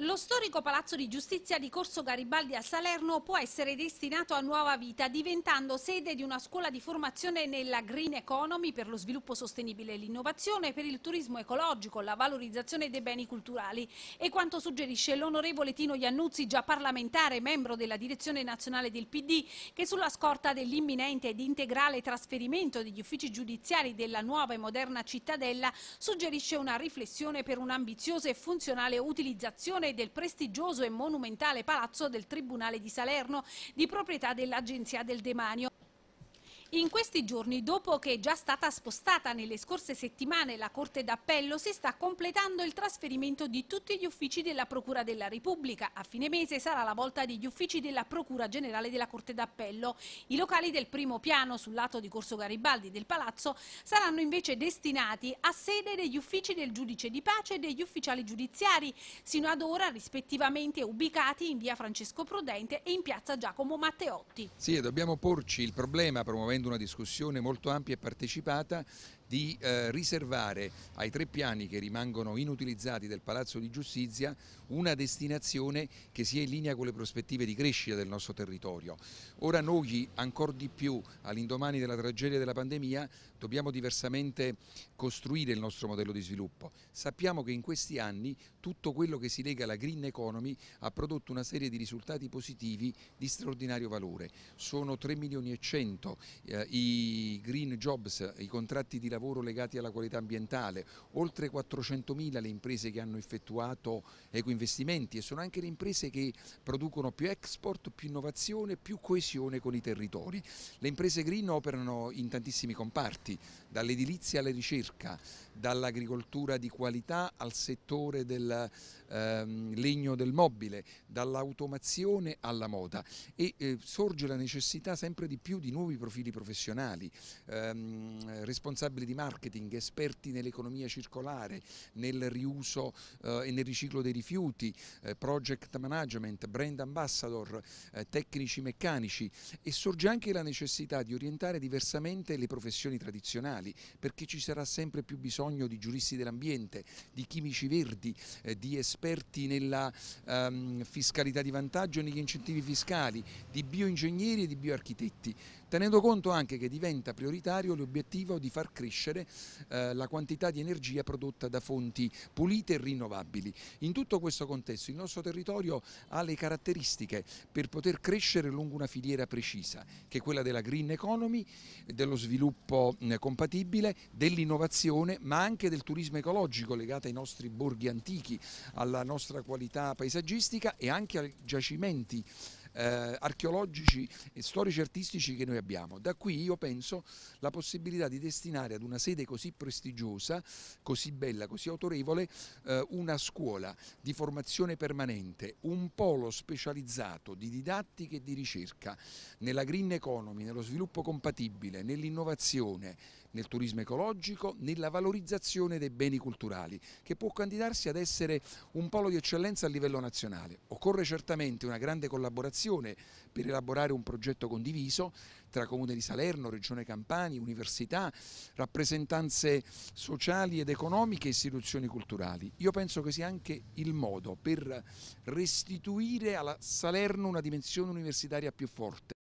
Lo storico palazzo di giustizia di Corso Garibaldi a Salerno può essere destinato a nuova vita, diventando sede di una scuola di formazione nella green economy per lo sviluppo sostenibile e l'innovazione, per il turismo ecologico, la valorizzazione dei beni culturali. E quanto suggerisce l'onorevole Tino Iannuzzi, già parlamentare, membro della direzione nazionale del PD, che sulla scorta dell'imminente ed integrale trasferimento degli uffici giudiziari della nuova e moderna cittadella, suggerisce una riflessione per un'ambiziosa e funzionale utilizzazione direttore del prestigioso e monumentale palazzo del Tribunale di Salerno, di proprietà dell'Agenzia del Demanio. In questi giorni, dopo che è già stata spostata nelle scorse settimane la Corte d'Appello, si sta completando il trasferimento di tutti gli uffici della Procura della Repubblica. A fine mese sarà la volta degli uffici della Procura Generale della Corte d'Appello. I locali del primo piano sul lato di Corso Garibaldi del Palazzo saranno invece destinati a sede degli uffici del giudice di pace e degli ufficiali giudiziari, sino ad ora rispettivamente ubicati in via Francesco Prudente e in piazza Giacomo Matteotti. Sì, dobbiamo porci il problema promuovendo avendo una discussione molto ampia e partecipata di eh, riservare ai tre piani che rimangono inutilizzati del Palazzo di Giustizia una destinazione che sia in linea con le prospettive di crescita del nostro territorio. Ora noi, ancora di più, all'indomani della tragedia della pandemia, dobbiamo diversamente costruire il nostro modello di sviluppo. Sappiamo che in questi anni tutto quello che si lega alla green economy ha prodotto una serie di risultati positivi di straordinario valore. Sono 3 milioni e 100 eh, i green jobs, i contratti di lavoro lavoro legati alla qualità ambientale, oltre 400.000 le imprese che hanno effettuato ecoinvestimenti e sono anche le imprese che producono più export, più innovazione, più coesione con i territori. Le imprese green operano in tantissimi comparti, dall'edilizia alla ricerca, dall'agricoltura di qualità al settore del ehm, legno del mobile, dall'automazione alla moda e eh, sorge la necessità sempre di più di nuovi profili professionali, ehm, responsabili di marketing, esperti nell'economia circolare, nel riuso eh, e nel riciclo dei rifiuti, eh, project management, brand ambassador, eh, tecnici meccanici e sorge anche la necessità di orientare diversamente le professioni tradizionali perché ci sarà sempre più bisogno di giuristi dell'ambiente, di chimici verdi, eh, di esperti nella ehm, fiscalità di vantaggio e negli incentivi fiscali, di bioingegneri e di bioarchitetti, tenendo conto anche che diventa prioritario l'obiettivo di far crescere crescere eh, la quantità di energia prodotta da fonti pulite e rinnovabili. In tutto questo contesto il nostro territorio ha le caratteristiche per poter crescere lungo una filiera precisa, che è quella della green economy, dello sviluppo mh, compatibile, dell'innovazione, ma anche del turismo ecologico legato ai nostri borghi antichi, alla nostra qualità paesaggistica e anche ai giacimenti eh, archeologici e storici artistici che noi abbiamo. Da qui io penso la possibilità di destinare ad una sede così prestigiosa, così bella, così autorevole, eh, una scuola di formazione permanente, un polo specializzato di didattica e di ricerca nella green economy, nello sviluppo compatibile, nell'innovazione, nel turismo ecologico, nella valorizzazione dei beni culturali, che può candidarsi ad essere un polo di eccellenza a livello nazionale. Occorre certamente una grande collaborazione collaborazione per elaborare un progetto condiviso tra Comune di Salerno, Regione Campania, università, rappresentanze sociali ed economiche e istituzioni culturali. Io penso che sia anche il modo per restituire alla Salerno una dimensione universitaria più forte.